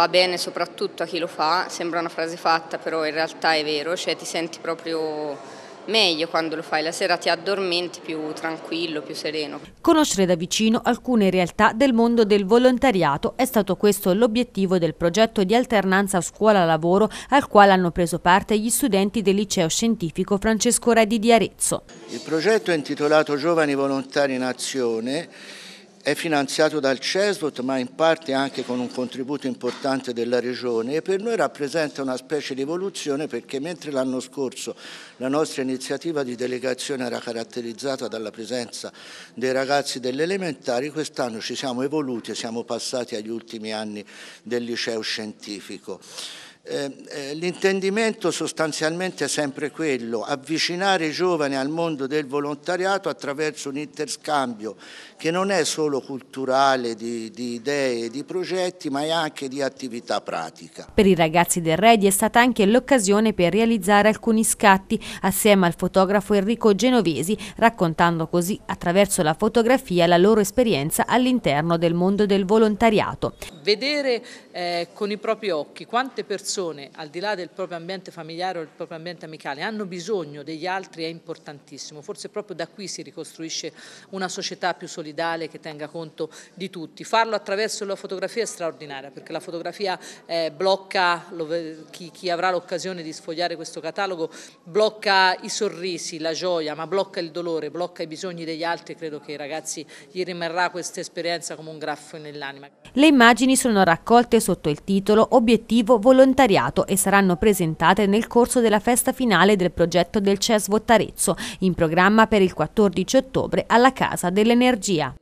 fa bene soprattutto a chi lo fa, sembra una frase fatta però in realtà è vero, cioè ti senti proprio meglio quando lo fai la sera, ti addormenti più tranquillo, più sereno. Conoscere da vicino alcune realtà del mondo del volontariato è stato questo l'obiettivo del progetto di alternanza scuola-lavoro al quale hanno preso parte gli studenti del liceo scientifico Francesco Redi di Arezzo. Il progetto è intitolato Giovani Volontari in Azione è finanziato dal CESVOT ma in parte anche con un contributo importante della Regione e per noi rappresenta una specie di evoluzione perché mentre l'anno scorso la nostra iniziativa di delegazione era caratterizzata dalla presenza dei ragazzi delle elementari, quest'anno ci siamo evoluti e siamo passati agli ultimi anni del liceo scientifico. Ehm, eh, l'intendimento sostanzialmente è sempre quello, avvicinare i giovani al mondo del volontariato attraverso un interscambio che non è solo culturale di, di idee e di progetti ma è anche di attività pratica. Per i ragazzi del Redi è stata anche l'occasione per realizzare alcuni scatti assieme al fotografo Enrico Genovesi raccontando così attraverso la fotografia la loro esperienza all'interno del mondo del volontariato. Vedere eh, con i propri occhi quante persone persone, al di là del proprio ambiente familiare o del proprio ambiente amicale, hanno bisogno degli altri è importantissimo. Forse proprio da qui si ricostruisce una società più solidale che tenga conto di tutti. Farlo attraverso la fotografia è straordinaria, perché la fotografia eh, blocca, lo, chi, chi avrà l'occasione di sfogliare questo catalogo, blocca i sorrisi, la gioia, ma blocca il dolore, blocca i bisogni degli altri. Credo che ai ragazzi gli rimarrà questa esperienza come un graffo nell'anima. Le immagini sono raccolte sotto il titolo Obiettivo Volontariato volontariato e saranno presentate nel corso della festa finale del progetto del CES Vottarezzo, in programma per il 14 ottobre alla Casa dell'Energia.